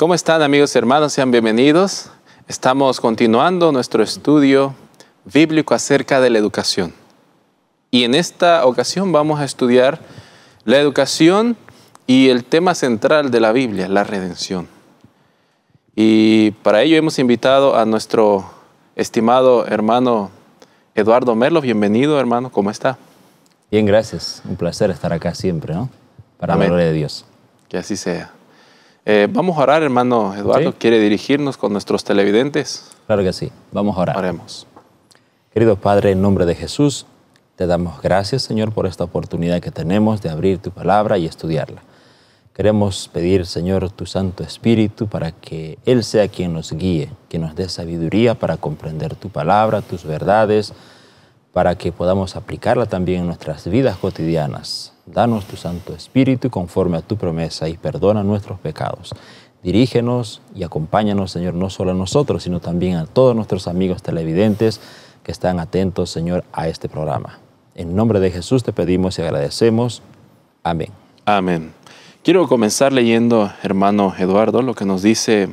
¿Cómo están amigos y hermanos? Sean bienvenidos. Estamos continuando nuestro estudio bíblico acerca de la educación. Y en esta ocasión vamos a estudiar la educación y el tema central de la Biblia, la redención. Y para ello hemos invitado a nuestro estimado hermano Eduardo Merlo. Bienvenido hermano, ¿cómo está? Bien, gracias. Un placer estar acá siempre, ¿no? Para la gloria de Dios. Que así sea. Eh, vamos a orar, hermano Eduardo. ¿Quiere dirigirnos con nuestros televidentes? Claro que sí. Vamos a orar. Oremos. Querido Padre, en nombre de Jesús, te damos gracias, Señor, por esta oportunidad que tenemos de abrir tu palabra y estudiarla. Queremos pedir, Señor, tu Santo Espíritu para que Él sea quien nos guíe, que nos dé sabiduría para comprender tu palabra, tus verdades, para que podamos aplicarla también en nuestras vidas cotidianas. Danos tu Santo Espíritu conforme a tu promesa y perdona nuestros pecados. Dirígenos y acompáñanos, Señor, no solo a nosotros, sino también a todos nuestros amigos televidentes que están atentos, Señor, a este programa. En nombre de Jesús te pedimos y agradecemos. Amén. Amén. Quiero comenzar leyendo, hermano Eduardo, lo que nos dice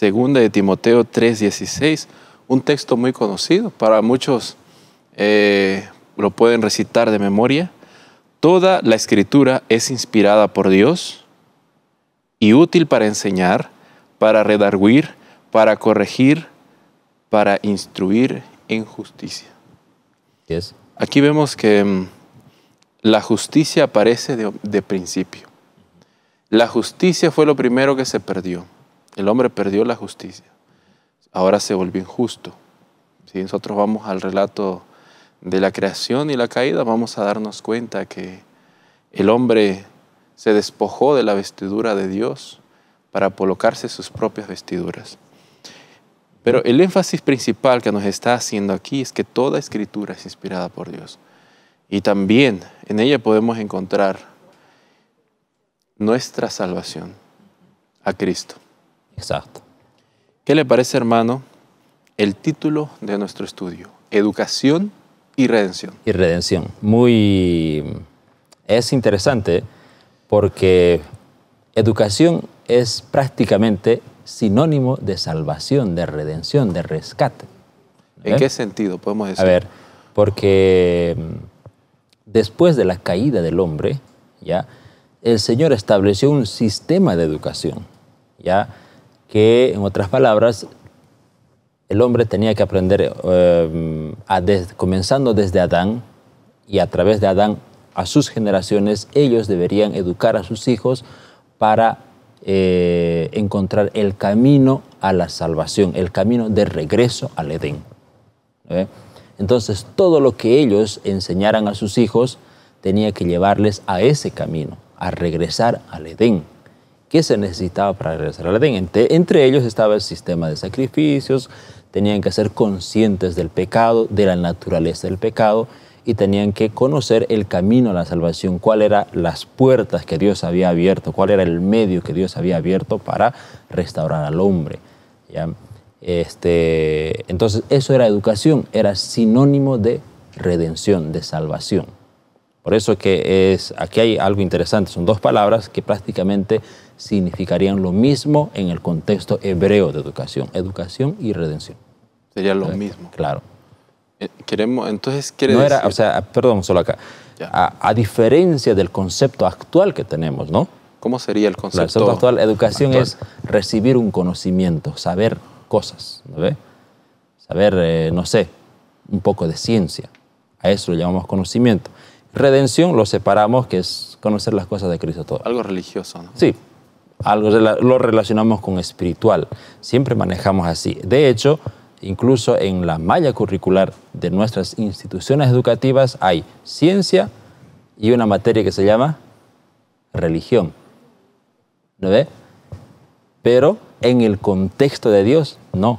2 de Timoteo 3:16, un texto muy conocido. Para muchos eh, lo pueden recitar de memoria, Toda la escritura es inspirada por Dios y útil para enseñar, para redarguir, para corregir, para instruir en justicia. Aquí vemos que mm, la justicia aparece de, principio. La justicia fue lo primero que se perdió. El hombre perdió la justicia. Ahora se volvió injusto. Si Nosotros vamos al relato de la creación y la caída, vamos a darnos cuenta que el hombre se despojó de la vestidura de Dios para colocarse sus propias vestiduras. Pero el énfasis principal que nos está haciendo aquí es que toda escritura es inspirada por Dios. Y también en ella podemos encontrar nuestra salvación a Cristo. Exacto. ¿Qué le parece, hermano, el título de nuestro estudio? Educación y redención. Y redención. Muy... Es interesante porque educación es prácticamente sinónimo de salvación, de redención, de rescate. ¿En qué ¿Eh? sentido podemos decir? A ver, porque mm, después de la caída del hombre, ¿ya? el Señor estableció un sistema de educación, ¿ya? que en otras palabras el hombre tenía que aprender, eh, comenzando desde Adán y a través de Adán a sus generaciones, ellos deberían educar a sus hijos para eh, encontrar el camino a la salvación, el camino de regreso al Edén. ¿eh? Entonces, todo lo que ellos enseñaran a sus hijos tenía que llevarles a ese camino, a regresar al Edén. ¿Qué se necesitaba para regresar al Edén? entre ellos estaba el sistema de sacrificios, tenían que ser conscientes del pecado, de la naturaleza del pecado y tenían que conocer el camino a la salvación, cuáles eran las puertas que Dios había abierto, cuál era el medio que Dios había abierto para restaurar al hombre. Este, entonces eso era educación, era sinónimo de redención, de salvación. Por eso que es, aquí hay algo interesante, son dos palabras que prácticamente significarían lo mismo en el contexto hebreo de educación, educación y redención. Sería lo mismo. Claro. Eh, queremos, entonces quiere no era, o sea, perdón, solo acá. A, diferencia del concepto actual que tenemos, ¿no? ¿Cómo sería el concepto? El concepto actual, educación es recibir un conocimiento, saber cosas, ¿no ve? Saber, eh, no sé, un poco de ciencia. A eso le llamamos conocimiento. Redención lo separamos, que es conocer las cosas de Cristo todo. Algo religioso, ¿no? Sí, algo, lo relacionamos con espiritual. Siempre manejamos así. De hecho, incluso en la malla curricular de nuestras instituciones educativas hay ciencia y una materia que se llama religión. ¿No ve? Pero en el contexto de Dios, no.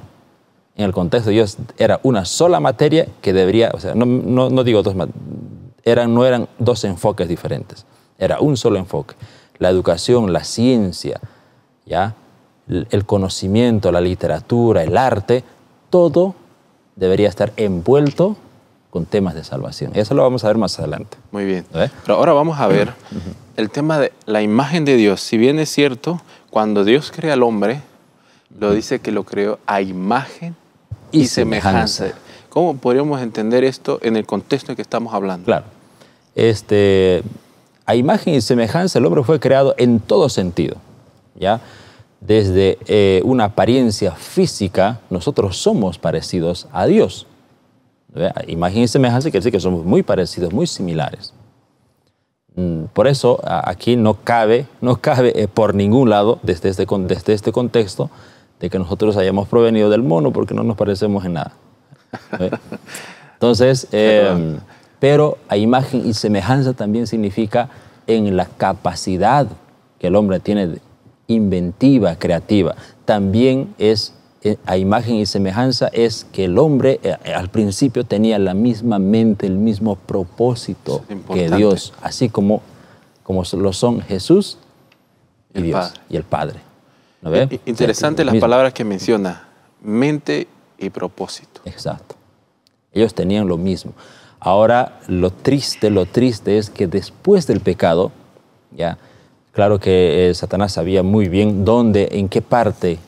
En el contexto de Dios era una sola materia que debería, o sea, no, no, no digo dos, no eran dos enfoques diferentes, era un solo enfoque. La educación, la ciencia, ¿ya? el conocimiento, la literatura, el arte, todo debería estar envuelto con temas de salvación. Eso lo vamos a ver más adelante. Muy bien. ¿Eh? Pero ahora vamos a ver el tema de la imagen de Dios. Si bien es cierto, cuando Dios crea al hombre, lo dice que lo creó a imagen y, semejanza. semejanza. ¿Cómo podríamos entender esto en el contexto en que estamos hablando? Claro este, a imagen y semejanza el hombre fue creado en todo sentido, ¿ya? Desde eh, una apariencia física, nosotros somos parecidos a Dios. Imagen y semejanza quiere decir que somos muy parecidos, muy similares. Mm, por eso aquí no cabe, no cabe eh, por ningún lado, desde este, desde este contexto, de que nosotros hayamos provenido del mono porque no nos parecemos en nada. Entonces, pero a imagen y semejanza también significa en la capacidad que el hombre tiene inventiva, creativa. También es eh, a imagen y semejanza es que el hombre eh, eh, al principio tenía la misma mente, el mismo propósito que Dios, así como, como lo son Jesús y Dios y el Padre. Interesante las palabras que menciona, mente y propósito. Exacto. Ellos tenían lo mismo. Ahora, lo triste, lo triste es que después del pecado, ya, claro que eh, Satanás sabía muy bien dónde, en qué parte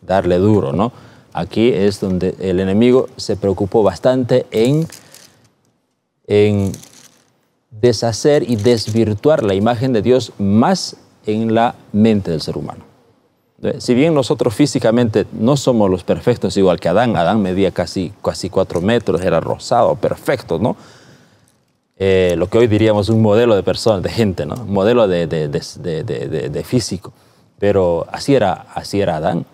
darle duro, ¿no? Aquí es donde el enemigo se preocupó bastante en, en deshacer y desvirtuar la imagen de Dios más en la mente del ser humano. Eh, si bien nosotros físicamente no somos los perfectos igual que Adán, Adán medía casi, casi cuatro metros, era rosado, perfecto, ¿no? Eh, lo que hoy diríamos un modelo de persona, de gente, ¿no? Un modelo de, de, físico. Pero así era, así era Adán.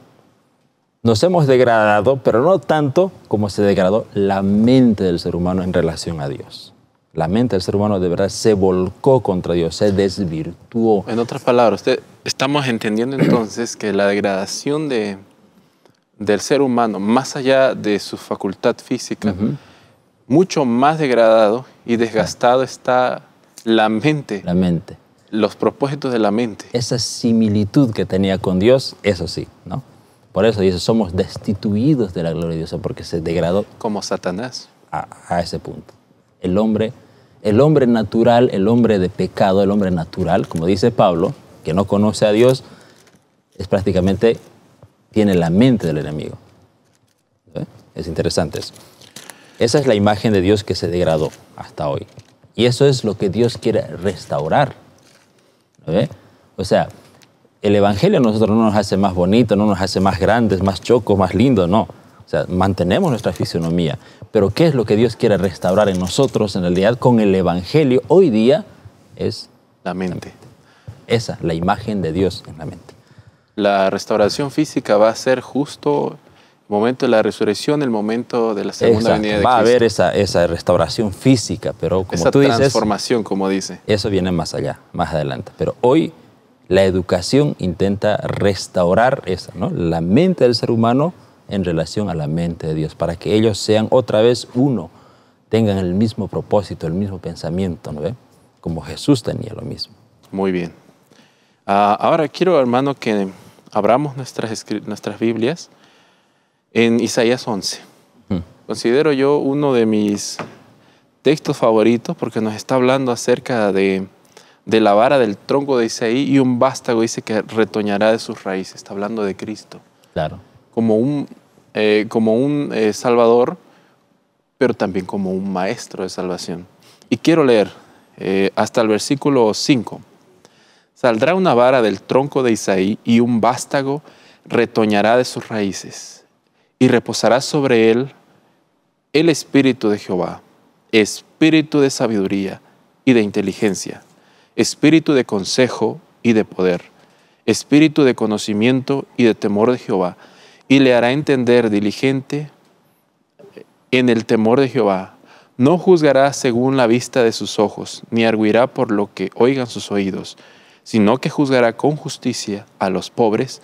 Nos hemos degradado, pero no tanto como se degradó la mente del ser humano en relación a Dios. La mente del ser humano de verdad se volcó contra Dios, se desvirtuó. En otras palabras, usted Estamos entendiendo entonces que la degradación del ser humano, más allá de su facultad física, mucho más degradado y desgastado está la mente. La mente. Los propósitos de la mente. Esa similitud que tenía con Dios, eso sí, ¿no? Por eso dice, somos destituidos de la gloria de Dios, porque se degradó. Como Satanás. A, a ese punto. El hombre, el hombre natural, el hombre de pecado, el hombre natural, como dice Pablo, que no conoce a Dios, es prácticamente tiene la mente del enemigo. ¿Eh? Es interesante Esa es la imagen de Dios que se degradó hasta hoy. Y eso es lo que Dios quiere restaurar. ¿Eh? O sea, el Evangelio a nosotros no nos hace más bonito no nos hace más grandes, más chocos, más lindos, no. O sea, mantenemos nuestra fisonomía Pero ¿qué es lo que Dios quiere restaurar en nosotros en realidad con el Evangelio hoy día? Es La mente esa, la imagen de Dios en la mente. La restauración física va a ser justo el momento de la resurrección, el momento de la segunda venida de Va a haber esa, esa restauración física, pero como tú dices... transformación, como dice. Eso viene más allá, más adelante. Pero hoy la educación intenta restaurar esa, ¿no? La mente del ser humano en relación a la mente de Dios, para que ellos sean otra vez uno, tengan el mismo propósito, el mismo pensamiento, ¿no ve? Como Jesús tenía lo mismo. Muy bien. Ah, ahora quiero, hermano, que abramos nuestras, nuestras Biblias en Isaías 11. Hmm. Considero yo uno de mis textos favoritos porque nos está hablando acerca de, de la vara del tronco de Isaí y un vástago dice que retoñará de sus raíces. Está hablando de Cristo. Claro. Como un, eh, como un eh, salvador, pero también como un maestro de salvación. Y quiero leer eh, hasta el versículo 5 Saldrá una vara del tronco de Isaí y un vástago retoñará de sus raíces y reposará sobre él el espíritu de Jehová, espíritu de sabiduría y de inteligencia, espíritu de consejo y de poder, espíritu de conocimiento y de temor de Jehová, y le hará entender diligente en el temor de Jehová. No juzgará según la vista de sus ojos, ni arguirá por lo que oigan sus oídos sino que juzgará con justicia a los pobres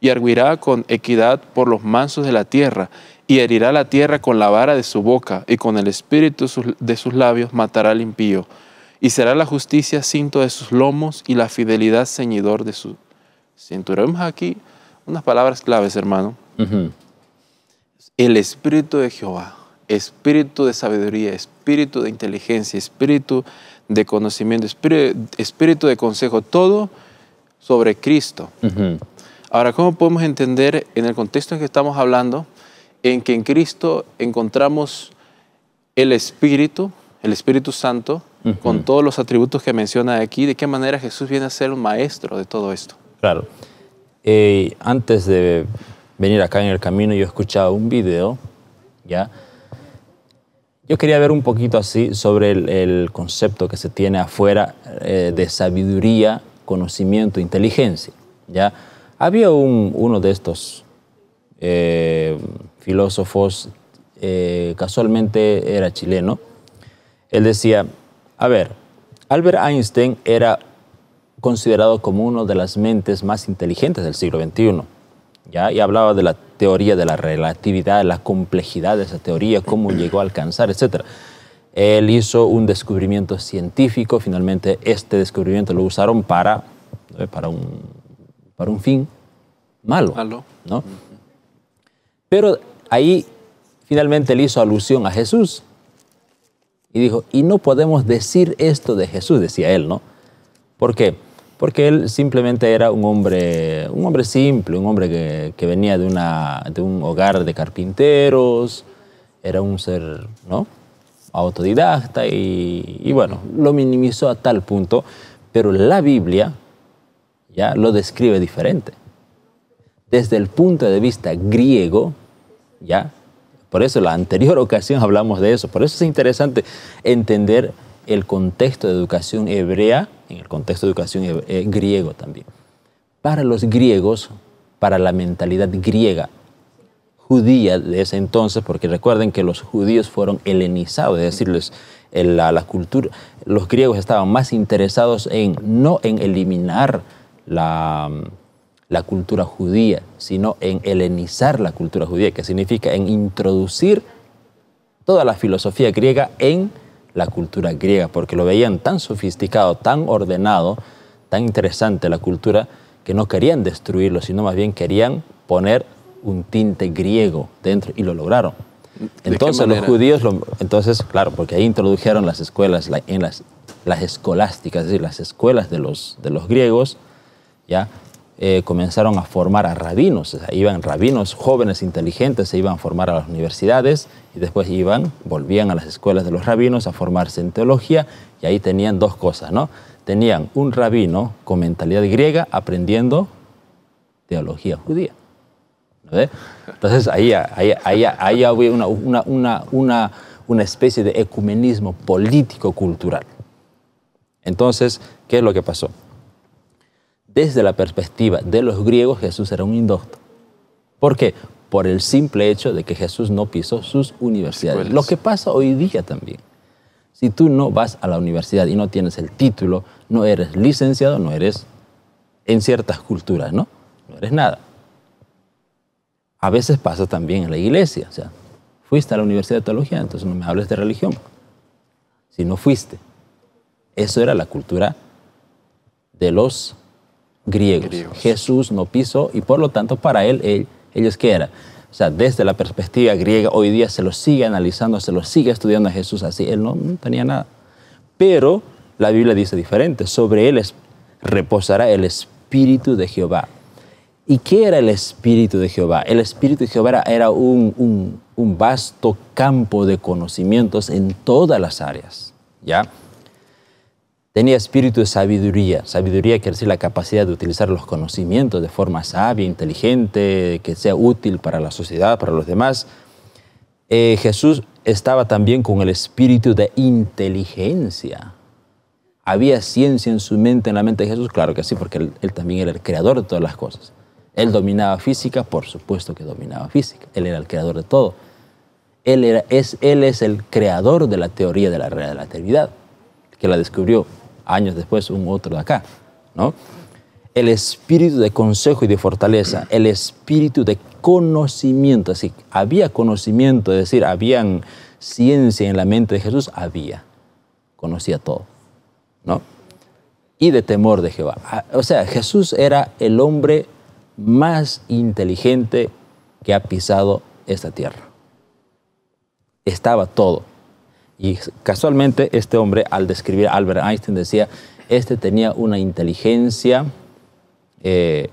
y arguirá con equidad por los mansos de la tierra, y herirá la tierra con la vara de su boca, y con el espíritu de sus labios matará al impío, y será la justicia cinto de sus lomos y la fidelidad ceñidor de su cintura. Vemos aquí unas palabras claves, hermano. El espíritu de Jehová, espíritu de sabiduría, espíritu de inteligencia, espíritu de conocimiento, espíritu de consejo, todo sobre Cristo. Ahora, ¿cómo podemos entender en el contexto en que estamos hablando, en que en Cristo encontramos el Espíritu, el Espíritu Santo, con todos los atributos que menciona aquí, de qué manera Jesús viene a ser un maestro de todo esto? Claro. Eh, antes de venir acá en el camino, yo he escuchaba un video, ¿ya? Yo quería ver un poquito así sobre el, concepto que se tiene afuera eh, de sabiduría, conocimiento, inteligencia. ¿ya? Había un, uno de estos eh, filósofos, eh, casualmente era chileno, él decía, a ver, Albert Einstein era considerado como uno de las mentes más inteligentes del siglo XXI y hablaba de la teoría de la relatividad, la complejidad de esa teoría, cómo llegó a alcanzar, etc. Él hizo un descubrimiento científico, finalmente este descubrimiento lo usaron para, eh, para, un, para un fin malo. ¿no? Pero ahí finalmente él hizo alusión a Jesús y dijo, y no podemos decir esto de Jesús, decía él, ¿no? ¿Por qué? porque él simplemente era un hombre, un hombre simple, un hombre que, venía de, un hogar de carpinteros, era un ser ¿no? autodidacta y, bueno, lo minimizó a tal punto, pero la Biblia ya lo describe diferente. Desde el punto de vista griego, ya por eso la anterior ocasión hablamos de eso. Por eso es interesante entender el contexto de educación hebrea, en el contexto de educación eh, griego también. Para los griegos, para la mentalidad griega, judía de ese entonces, porque recuerden que los judíos fueron helenizados, es decir, los, la, cultura, los griegos estaban más interesados en no en eliminar la, la cultura judía, sino en helenizar la cultura judía, que significa en introducir toda la filosofía griega en la cultura griega, porque lo veían tan sofisticado, tan ordenado, tan interesante la cultura, que no querían destruirlo, sino más bien querían poner un tinte griego dentro y lo lograron. Entonces los judíos, entonces claro, porque ahí introdujeron las escuelas, en las, las escolásticas, es decir, las escuelas de los, de los griegos, ¿ya? Eh, comenzaron a formar a rabinos, iban rabinos jóvenes inteligentes, se iban a formar a las universidades y después iban, volvían a las escuelas de los rabinos a formarse en teología y ahí tenían dos cosas, ¿no? Tenían un rabino con mentalidad griega aprendiendo teología judía. Entonces ahí, había una, una, una especie de ecumenismo político-cultural. Entonces, ¿qué es lo que pasó? desde la perspectiva de los griegos, Jesús era un indocto. ¿Por qué? Por el simple hecho de que Jesús no pisó sus universidades. Lo que pasa hoy día también. Si tú no vas a la universidad y no tienes el título, no eres licenciado, no eres en ciertas culturas, ¿no? No eres nada. A veces pasa también en la iglesia. O sea, fuiste a la universidad de teología, entonces no me hables de religión. Si no fuiste. Eso era la cultura de los griegos. Jesús no pisó y por lo tanto para él, él ellos que era. O sea, desde la perspectiva griega, hoy día se lo sigue analizando, se lo sigue estudiando a Jesús así. Él no, tenía nada. Pero la Biblia dice diferente. Sobre él reposará el espíritu de Jehová. ¿Y qué era el espíritu de Jehová? El espíritu de Jehová era un vasto campo de conocimientos en todas las áreas. ¿Ya? Tenía espíritu de sabiduría. Sabiduría quiere decir la capacidad de utilizar los conocimientos de forma sabia, inteligente, que sea útil para la sociedad, para los demás. Eh, Jesús estaba también con el espíritu de inteligencia. ¿Había ciencia en su mente, en la mente de Jesús? Claro que sí, porque él, también era el creador de todas las cosas. Él dominaba física, por supuesto que dominaba física. Él era el creador de todo. Él, es, él el creador de la teoría de la realidad, de la relatividad, que la descubrió años después un otro de acá, ¿no? El espíritu de consejo y de fortaleza, el espíritu de conocimiento, así había conocimiento, es decir, habían ciencia en la mente de Jesús, había, conocía todo, ¿no? Y de temor de Jehová. Ah, o sea, Jesús era el hombre más inteligente que ha pisado esta tierra. Estaba todo. Y casualmente este hombre, al describir a Albert Einstein, decía, este tenía una inteligencia eh,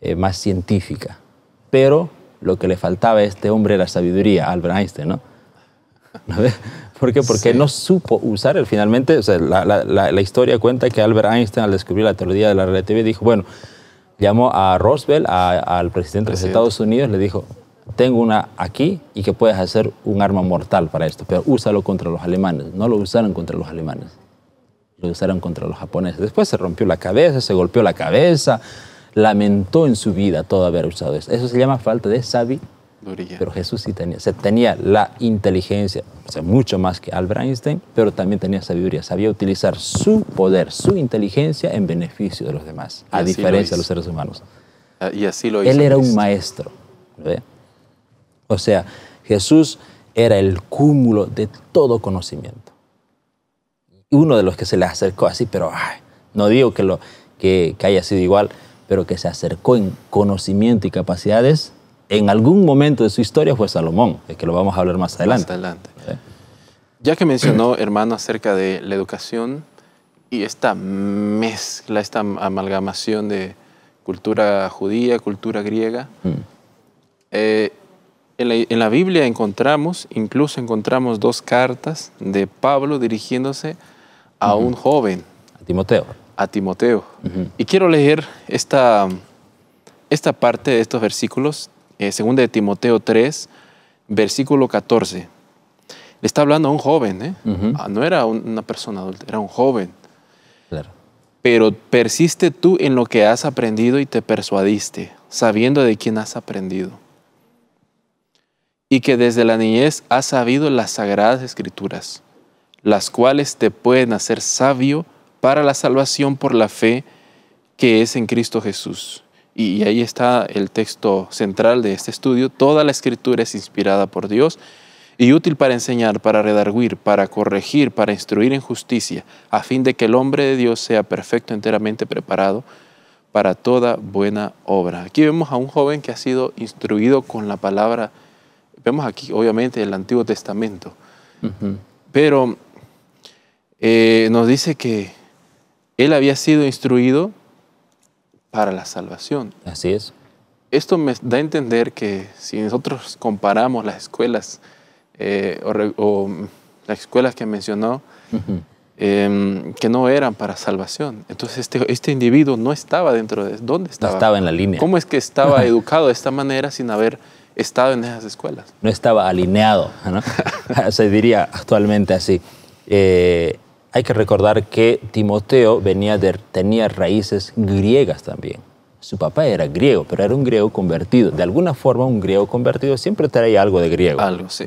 eh, más científica, pero lo que le faltaba a este hombre era sabiduría, Albert Einstein, ¿no? ¿Por qué? Porque no supo usar el, finalmente, la, historia cuenta que Albert Einstein al descubrir la teoría de la relatividad dijo, bueno, llamó a Roosevelt, al presidente, presidente de los Estados Unidos, le dijo, tengo una aquí y que puedes hacer un arma mortal para esto, pero úsalo contra los alemanes. No lo usaron contra los alemanes, lo usaron contra los japoneses. Después se rompió la cabeza, se golpeó la cabeza, lamentó en su vida todo haber usado eso. Eso se llama falta de sabiduría. Pero Jesús sí tenía, se tenía la inteligencia, o sea, mucho más que Albert Einstein, pero también tenía sabiduría. Sabía utilizar su poder, su inteligencia en beneficio de los demás, a diferencia de los seres humanos. Ah, y así lo hizo. Él era un maestro. ¿ve? O sea, Jesús era el cúmulo de todo conocimiento. Uno de los que se le acercó así, pero no digo que, lo, que, haya sido igual, pero que se acercó en conocimiento y capacidades, en algún momento de su historia fue Salomón, de que lo vamos a hablar más adelante. Más adelante. Ya que mencionó, hermano, acerca de la educación y esta mezcla, esta amalgamación de cultura judía, cultura griega, mm. eh, en la, Biblia encontramos, incluso encontramos dos cartas de Pablo dirigiéndose a un joven. A Timoteo. A Timoteo. Y quiero leer esta, esta parte de estos versículos, eh, de Timoteo 3, versículo 14. Le está hablando a un joven, ¿eh? ah, no era una persona adulta, era un joven. Claro. Pero persiste tú en lo que has aprendido y te persuadiste, sabiendo de quién has aprendido y que desde la niñez has sabido las sagradas escrituras, las cuales te pueden hacer sabio para la salvación por la fe que es en Cristo Jesús. Y ahí está el texto central de este estudio. Toda la escritura es inspirada por Dios y útil para enseñar, para redarguir, para corregir, para instruir en justicia, a fin de que el hombre de Dios sea perfecto, enteramente preparado para toda buena obra. Aquí vemos a un joven que ha sido instruido con la palabra vemos aquí obviamente el Antiguo Testamento, pero eh, nos dice que él había sido instruido para la salvación. Así es. Esto me da a entender que si nosotros comparamos las escuelas eh, o, mm, las escuelas que mencionó, em, que no eran para salvación. Entonces este, este individuo no estaba dentro de... ¿Dónde estaba? estaba en la línea. ¿Cómo es que estaba educado de esta manera sin haber estado en esas escuelas. No estaba alineado, se diría actualmente así. Eh, hay que recordar que Timoteo tenía raíces griegas también. Su papá era griego, pero era un griego convertido. De alguna forma, un griego convertido siempre traía algo de griego. Algo, sí.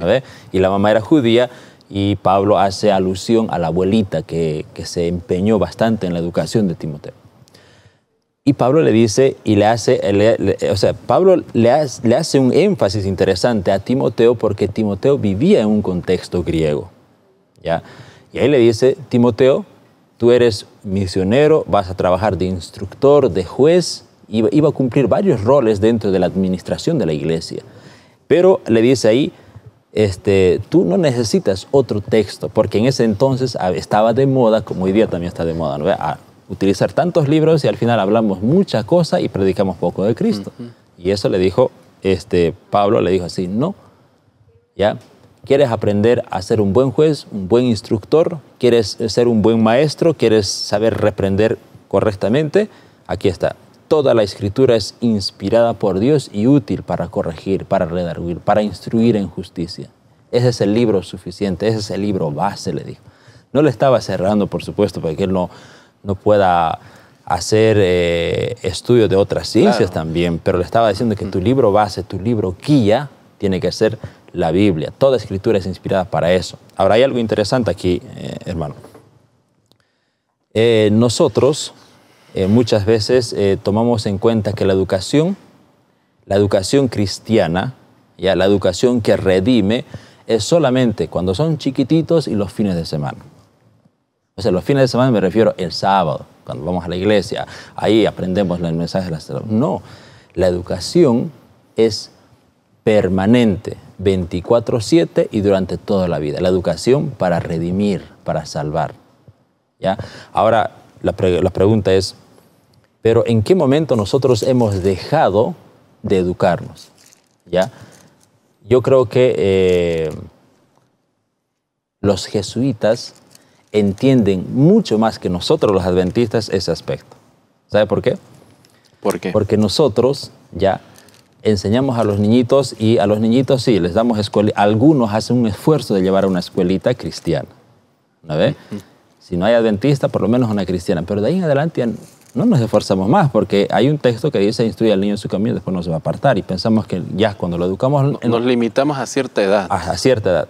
Y la mamá era judía y Pablo hace alusión a la abuelita que se empeñó bastante en la educación de Timoteo. Y Pablo le dice y le hace, o sea, Pablo le, hace, un énfasis interesante a Timoteo porque Timoteo vivía en un contexto griego. ¿ya? Y ahí le dice, Timoteo, tú eres misionero, vas a trabajar de instructor, de juez, iba, a cumplir varios roles dentro de la administración de la iglesia. Pero le dice ahí, este, tú no necesitas otro texto, porque en ese entonces ah, estaba de moda, como hoy día también está de moda, ¿no? Ah, utilizar tantos libros y al final hablamos mucha cosa y predicamos poco de Cristo. Y eso le dijo, este, Pablo le dijo así, no, ¿ya? ¿Quieres aprender a ser un buen juez, un buen instructor? ¿Quieres ser un buen maestro? ¿Quieres saber reprender correctamente? Aquí está. Toda la escritura es inspirada por Dios y útil para corregir, para redarguir, para instruir en justicia. Ese es el libro suficiente, ese es el libro base, le dijo. No le estaba cerrando, por supuesto, porque él no, no pueda hacer eh, estudio de otras ciencias también, pero le estaba diciendo que tu mm. libro base, tu libro guía, tiene que ser la Biblia. Toda escritura es inspirada para eso. Ahora hay algo interesante aquí, eh, hermano. Eh, nosotros muchas veces tomamos en cuenta que la educación, la educación cristiana, ya la educación que redime, es solamente cuando son chiquititos y los fines de semana. O sea, los fines de semana me refiero el sábado, cuando vamos a la iglesia, ahí aprendemos el mensaje de la No, la educación es permanente, 24/7 y durante toda la vida. La educación para redimir, para salvar. ¿ya? Ahora, la, pregunta es, pero ¿en qué momento nosotros hemos dejado de educarnos? ¿ya? Yo creo que eh, los jesuitas entienden mucho más que nosotros los adventistas ese aspecto. ¿Sabe por qué? ¿Por qué? Porque nosotros ya enseñamos a los niñitos y a los niñitos sí, les damos escuela. Algunos hacen un esfuerzo de llevar a una escuelita cristiana. Si no hay adventista, por lo menos una cristiana. Pero de ahí en adelante no nos esforzamos más porque hay un texto que dice instruye al niño en su camino, después no se va a apartar y pensamos que ya cuando lo educamos... Nos, limitamos a cierta edad. a cierta edad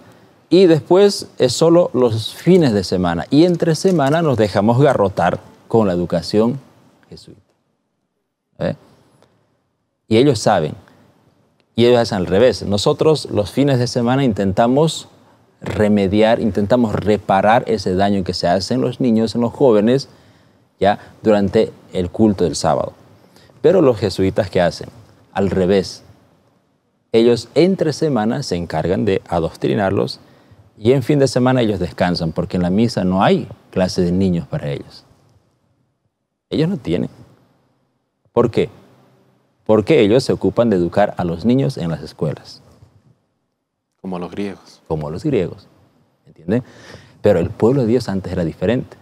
y después es solo los fines de semana. Y entre semana nos dejamos garrotar con la educación jesuita. ¿eh? Y ellos saben, y ellos hacen al revés. Nosotros los fines de semana intentamos remediar, intentamos reparar ese daño que se hace en los niños, en los jóvenes, ya durante el culto del sábado. Pero los jesuitas ¿qué hacen, al revés, ellos entre semana se encargan de adoctrinarlos y en fin de semana ellos descansan porque en la misa no hay clase de niños para ellos. Ellos no tienen. ¿Por qué? Porque ellos se ocupan de educar a los niños en las escuelas. Como los griegos. Como los griegos. ¿Entienden? Pero el pueblo de Dios antes era diferente.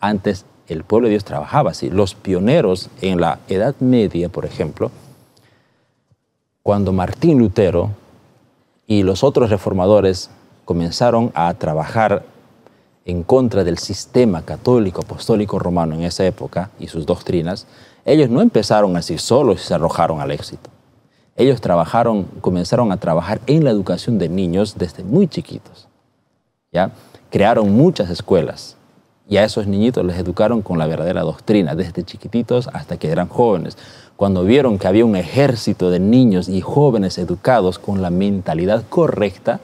Antes el pueblo de Dios trabajaba así. Los pioneros en la Edad Media, por ejemplo, cuando Martín Lutero y los otros reformadores comenzaron a trabajar en contra del sistema católico apostólico romano en esa época y sus doctrinas, ellos no empezaron así solos y se arrojaron al éxito. Ellos trabajaron, comenzaron a trabajar en la educación de niños desde muy chiquitos. ¿ya? Crearon muchas escuelas y a esos niñitos les educaron con la verdadera doctrina, desde chiquititos hasta que eran jóvenes. Cuando vieron que había un ejército de niños y jóvenes educados con la mentalidad correcta,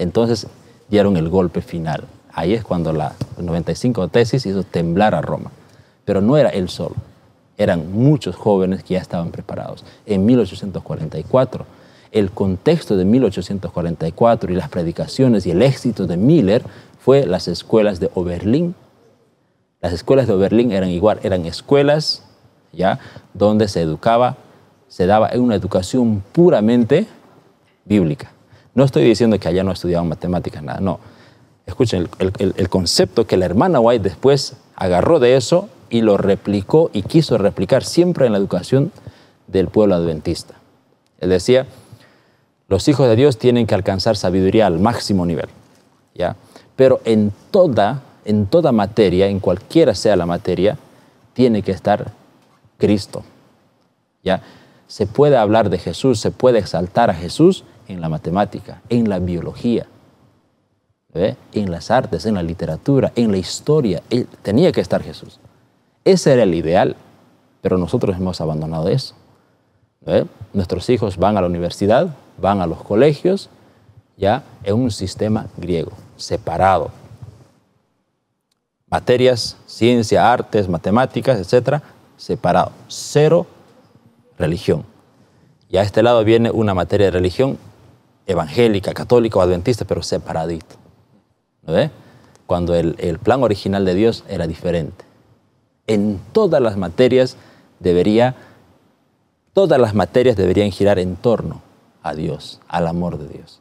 entonces dieron el golpe final. Ahí es cuando la 95 tesis hizo temblar a Roma. Pero no era él solo, eran muchos jóvenes que ya estaban preparados. En 1844, el contexto de 1844 y las predicaciones y el éxito de Miller fue las escuelas de Oberlin. Las escuelas de Oberlin eran igual, eran escuelas ya donde se educaba, se daba una educación puramente bíblica. No estoy diciendo que allá no estudiaban matemáticas, nada, no. Escuchen, el, concepto que la hermana White después agarró de eso y lo replicó y quiso replicar siempre en la educación del pueblo adventista. Él decía, los hijos de Dios tienen que alcanzar sabiduría al máximo nivel, ¿ya? Pero en toda, en toda materia, en cualquiera sea la materia, tiene que estar Cristo, ¿ya? Se puede hablar de Jesús, se puede exaltar a Jesús en la matemática, en la biología, en las artes, en la literatura, en la historia. tenía que estar Jesús. Ese era el ideal, pero nosotros hemos abandonado eso. Nuestros hijos van a la universidad, van a los colegios, ya en un sistema griego, separado. Materias, ciencia, artes, matemáticas, etcétera, separado. Cero religión. Y a este lado viene una materia de religión evangélica, católica o adventista, pero separadita. ¿No Cuando el, plan original de Dios era diferente. En todas las materias debería, todas las materias deberían girar en torno a Dios, al amor de Dios.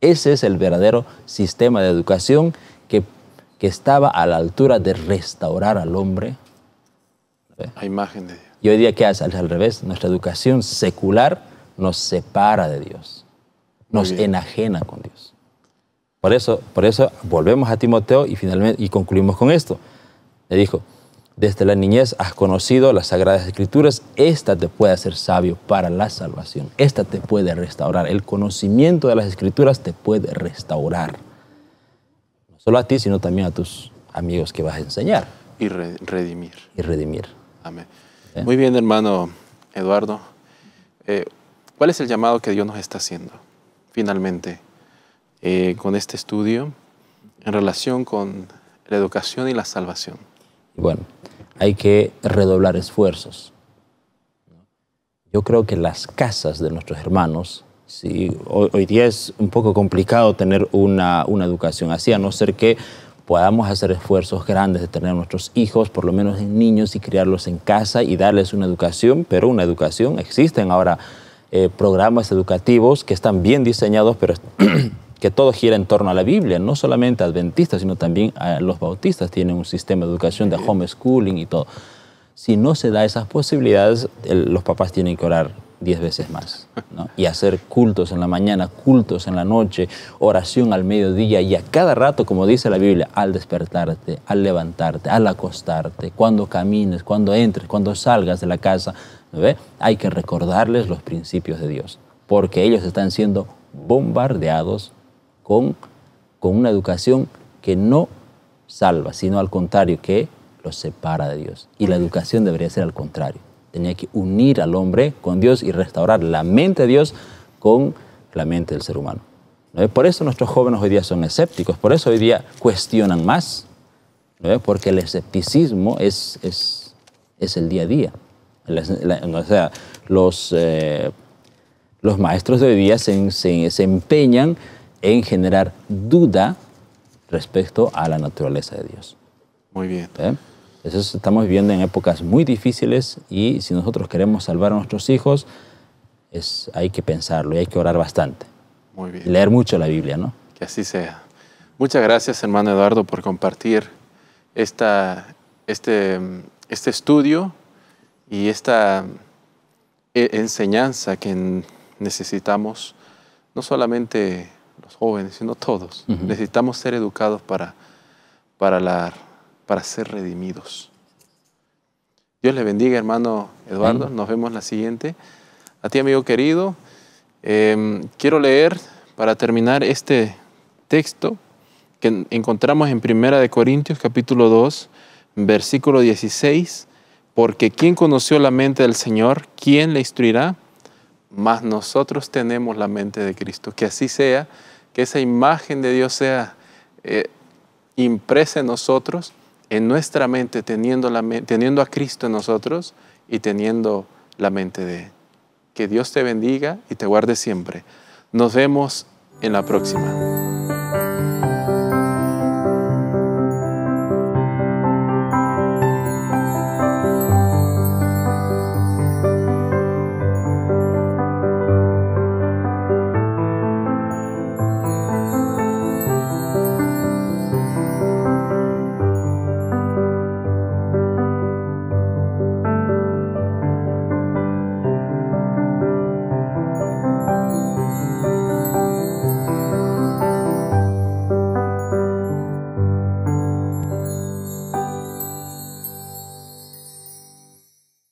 Ese es el verdadero sistema de educación que, que estaba a la altura de restaurar al hombre. a imagen de Dios. Y hoy día, ¿qué hace? Al revés, nuestra educación secular nos separa de Dios nos enajena con Dios. Por eso, por eso volvemos a Timoteo y finalmente y concluimos con esto. Le dijo, desde la niñez has conocido las sagradas escrituras, esta te puede hacer sabio para la salvación, esta te puede restaurar, el conocimiento de las escrituras te puede restaurar. No solo a ti, sino también a tus amigos que vas a enseñar. Y redimir. Y redimir. Amén. ¿Eh? Muy bien, hermano Eduardo. Eh, ¿Cuál es el llamado que Dios nos está haciendo? finalmente eh, con este estudio en relación con la educación y la salvación? Bueno, hay que redoblar esfuerzos. Yo creo que las casas de nuestros hermanos, si, hoy, día es un poco complicado tener una, educación así, a no ser que podamos hacer esfuerzos grandes de tener a nuestros hijos, por lo menos en niños, y criarlos en casa y darles una educación, pero una educación, existen ahora eh, programas educativos que están bien diseñados, pero que todo gira en torno a la Biblia, no solamente adventistas, sino también a ah, los bautistas tienen un sistema de educación de homeschooling y todo. Si no se da esas posibilidades, los papás tienen que orar diez veces más y hacer cultos en la mañana, cultos en la noche, oración al mediodía y a cada rato, como dice la Biblia, al despertarte, al levantarte, al acostarte, cuando camines, cuando entres, cuando salgas de la casa, hay que recordarles los principios de Dios, porque ellos están siendo bombardeados con, una educación que no salva, sino al contrario, que los separa de Dios. Y la educación debería ser al contrario. Tenía que unir al hombre con Dios y restaurar la mente de Dios con la mente del ser humano. por eso nuestros jóvenes hoy día son escépticos, por eso hoy día cuestionan más, porque el escepticismo es el día a día o sea, los, eh, los maestros de hoy día se, empeñan en generar duda respecto a la naturaleza de Dios. Muy bien. ¿Eh? estamos viviendo en épocas muy difíciles y si nosotros queremos salvar a nuestros hijos, es, hay que pensarlo y hay que orar bastante. Muy bien. Leer mucho la Biblia, ¿no? Que así sea. Muchas gracias, hermano Eduardo, por compartir esta, este, este estudio y esta eh, enseñanza que necesitamos, no solamente los jóvenes, sino todos, necesitamos ser educados para, para, para ser redimidos. Dios le bendiga, hermano Eduardo. Nos vemos la siguiente. A ti, amigo querido, em, quiero leer para terminar este texto que encontramos en Primera de Corintios capítulo 2, versículo 16 porque ¿quién conoció la mente del Señor? ¿Quién le instruirá? Mas nosotros tenemos la mente de Cristo. Que así sea, que esa imagen de Dios sea eh, impresa en nosotros, en nuestra mente, teniendo, teniendo a Cristo en nosotros y teniendo la mente de Él. Que Dios te bendiga y te guarde siempre. Nos vemos en la próxima.